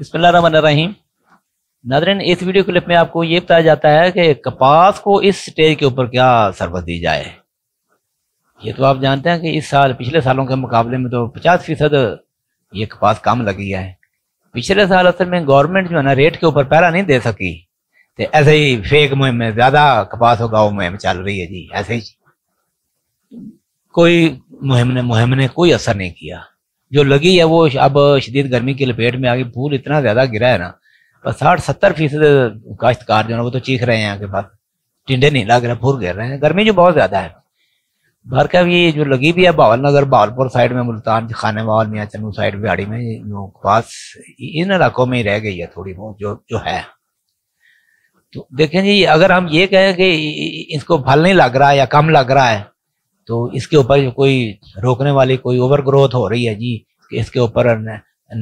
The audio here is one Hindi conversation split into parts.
बिस्मिल्लाहिर्रहमानिर्रहीम नादरन इस वीडियो क्लिप में आपको ये बताया जाता है कि कपास को इस स्टेज के ऊपर क्या सरबत दी जाए ये तो आप जानते हैं कि इस साल पिछले सालों के मुकाबले में तो 50 फीसद ये कपास कम लगी है पिछले साल असल में गवर्नमेंट जो है ना रेट के ऊपर पैरा नहीं दे सकी तो ऐसे ही फेक मुहिम में ज्यादा कपास होगा वो मुहिम चल रही है जी ऐसे ही कोई मुहिम ने मुहिम ने कोई असर नहीं किया जो लगी है वो अब शदीद गर्मी की लपेट में आगे फूल इतना ज्यादा गिरा है ना साठ सत्तर फीसद काश्तकार जो है वो तो चीख रहे हैं आगे पास टिंडे नहीं लग रहे फूल गिर रहे हैं गर्मी जो बहुत ज्यादा है भर का भी जो लगी भी है बावल नगर बावलपुर साइड में मुल्तान खाने वाल मियाँ चन्नू साइड बिहाड़ी में जो पास इन इलाकों में ही रह गई है थोड़ी बहुत जो जो है तो देखें जी अगर हम ये कहें कि इसको फल नहीं लग रहा है या कम लग रहा है तो इसके ऊपर कोई रोकने वाली कोई ओवर ग्रोथ हो रही है जी कि इसके ऊपर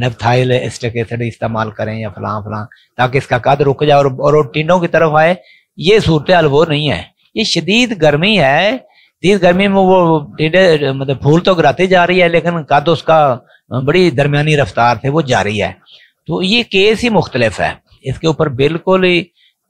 नेपथाइल एस्टिक एसिड इस्तेमाल करें या फलां फलां ताकि इसका कद रुक जाए और और टीनों की तरफ आए ये सूरत हाल वो नहीं है ये शदीद गर्मी है तीस गर्मी में वो टीडे मतलब फूल तो गिराती जा रही है लेकिन कद उसका बड़ी दरमियानी रफ्तार से वो जारी है तो ये केस ही मुख्तलिफ है इसके ऊपर बिल्कुल ही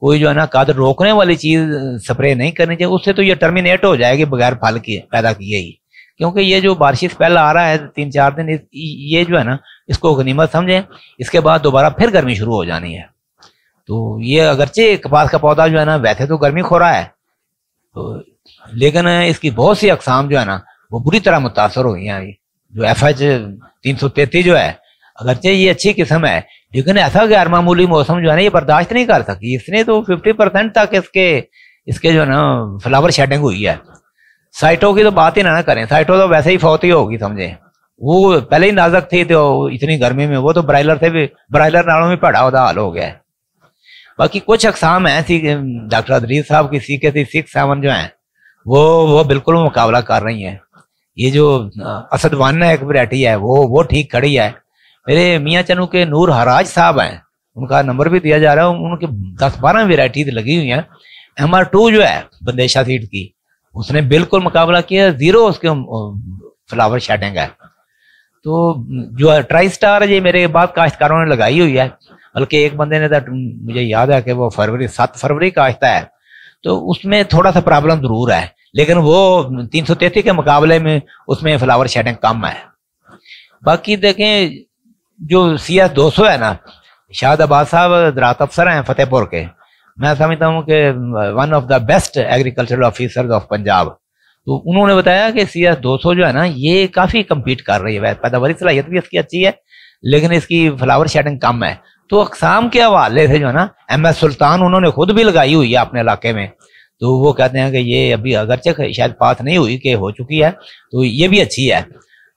कोई जो है ना काद रोकने वाली चीज स्प्रे नहीं करनी चाहिए उससे तो ये टर्मिनेट हो जाएगी बगैर फल के पैदा किए ही क्योंकि ये जो बारिश पहला आ रहा है तीन चार दिन ये जो है ना इसको गनीमत समझें इसके बाद दोबारा फिर गर्मी शुरू हो जानी है तो ये अगरचे कपास का पौधा जो है ना वैसे तो गर्मी खो रहा है तो लेकिन इसकी बहुत सी अकसाम जो है ना वो बुरी तरह मुतासर हुई हैं जो एफ एच तीन सौ तैतीस जो है अगरचे ये अच्छी किस्म है लेकिन ऐसा गैर मामूली मौसम जो है ना ये बर्दाश्त नहीं कर सकी इसने तो फिफ्टी परसेंट तक इसके इसके जो है ना फ्लावर शेडिंग हुई है साइटो की तो बात ही ना ना करें साइटों तो वैसे ही फौती होगी समझे वो पहले ही नाजक थी तो इतनी गर्मी में वो तो ब्रायलर से भी ब्रायलर नालों में पड़ा हुआ हाल हो गया है बाकी कुछ अकसाम है सी डॉक्टर अदरीज साहब की सी के सी सिक्स सेवन जो है वो वो बिल्कुल मुकाबला कर रही है ये जो असद वन एक वरायटी है वो वो ठीक खड़ी है मेरे मियाँ चनू के नूर हराज साहब हैं उनका नंबर भी दिया जा रहा है उनके दस बारह वेराइटीज लगी हुई हैं एम आर टू जो है बंदेशा सीट की उसने बिल्कुल मुकाबला किया जीरो उसके फ्लावर शेडिंग है तो जो है ट्राई स्टार है ये मेरे बाद काश्तकारों ने लगाई हुई है बल्कि एक बंदे ने तो मुझे याद है कि वो फरवरी सात फरवरी का आश्ता है तो उसमें थोड़ा सा प्रॉब्लम जरूर है लेकिन वो तीन सौ तैतीस के मुकाबले में उसमें फ्लावर शेडिंग कम है बाकी देखें जो सी एस दो सौ है ना शाह अबाद साहब रात अफसर हैं फतेहपुर के मैं समझता हूँ कि one of the best agricultural officer of Punjab तो उन्होंने बताया कि सी एस दो सौ जो है ना ये काफ़ी कम्पीट कर रही है पैदावार सलाहियत भी इसकी अच्छी है लेकिन इसकी फ्लावर शेडिंग कम है तो अकसाम के हवाले से जो है ना एम एस सुल्तान उन्होंने खुद भी लगाई हुई है अपने इलाके में तो वो कहते हैं कि ये अभी अगरचे शायद पास नहीं हुई कि हो चुकी है तो ये भी अच्छी है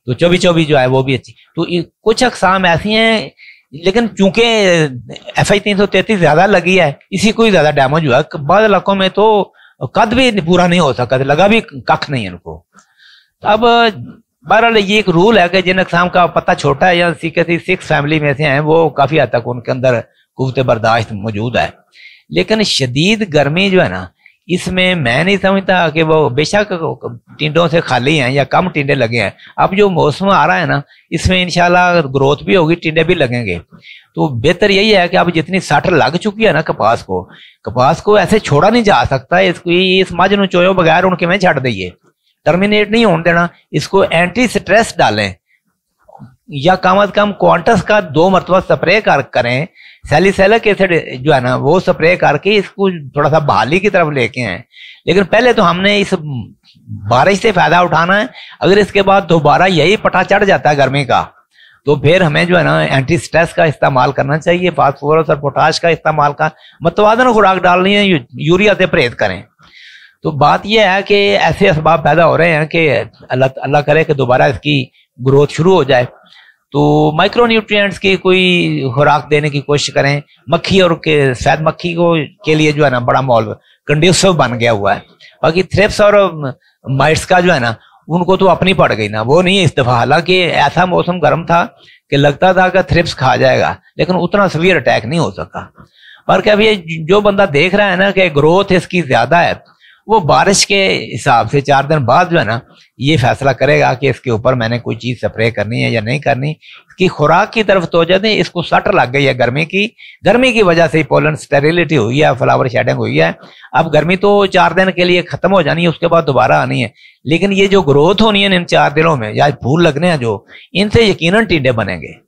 तो चौबी चौबी जो है वो भी अच्छी तो कुछ अकसाम ऐसी हैं लेकिन चूंकि एफ आई तीन सौ तैतीस ज्यादा लगी है इसी को ही ज्यादा डैमेज हुआ बाद इलाकों में तो कद भी पूरा नहीं हो सका लगा भी कख नहीं है उनको अब बहरहाल ये एक रूल है कि जिन अकसाम का पता छोटा है या सीके सिक्स फैमिली में से हैं वो काफी हद तक उनके अंदर कुत बर्दाश्त मौजूद है लेकिन शदीद गर्मी जो है ना इसमें मैं नहीं समझता कि वो बेशक टिंडों से खाली हैं या कम टिंडे लगे हैं अब जो मौसम आ रहा है ना इसमें इंशाल्लाह ग्रोथ भी होगी टिंडे भी लगेंगे तो बेहतर यही है कि अब जितनी सट लग चुकी है ना कपास को कपास को ऐसे छोड़ा नहीं जा सकता इसको इस मझ न चोयो बगैर उनके में छट दिए टर्मिनेट नहीं होने देना इसको एंटी स्ट्रेस डालें या कम अज कम क्वांटस का दो मरतबा स्प्रे कर करें सेलिसैलिक एसिड जो है ना वो स्प्रे करके इसको थोड़ा सा बहाली की तरफ लेके आए लेकिन पहले तो हमने इस बारिश से फायदा उठाना है अगर इसके बाद दोबारा यही पटा चढ़ जाता है गर्मी का तो फिर हमें जो है ना एंटी स्ट्रेस का इस्तेमाल करना चाहिए फास्फोरस और पोटाश का इस्तेमाल का मतवादन खुराक डालनी है यूरिया से परहेज करें तो बात यह है कि ऐसे इसबाब पैदा हो रहे हैं कि अल्लाह अल्लाह करे कि दोबारा इसकी ग्रोथ शुरू हो जाए तो माइक्रो न्यूट्रिएंट्स की कोई खुराक देने की कोशिश करें मक्खी और के शायद मक्खी को के लिए जो है ना बड़ा मॉल कंड्यूसिव बन गया हुआ है बाकी थ्रिप्स और माइट्स का जो है ना उनको तो अपनी पड़ गई ना वो नहीं है इस दफा हालांकि ऐसा मौसम गर्म था कि लगता था कि थ्रिप्स खा जाएगा लेकिन उतना सवियर अटैक नहीं हो सका पर क्या भैया जो बंदा देख रहा है ना कि ग्रोथ इसकी ज्यादा है वो बारिश के हिसाब से चार दिन बाद जो है ना ये फैसला करेगा कि इसके ऊपर मैंने कोई चीज़ स्प्रे करनी है या नहीं करनी इसकी खुराक की तरफ तो जाते इसको सट लग गई है गर्मी की गर्मी की वजह से ही पोलन स्टेरिलिटी हुई है फ्लावर शेडिंग हुई है अब गर्मी तो चार दिन के लिए ख़त्म हो जानी है उसके बाद दोबारा आनी है लेकिन ये जो ग्रोथ होनी है इन चार दिनों में या फूल लगने हैं जो इनसे यकीन टीडे बनेंगे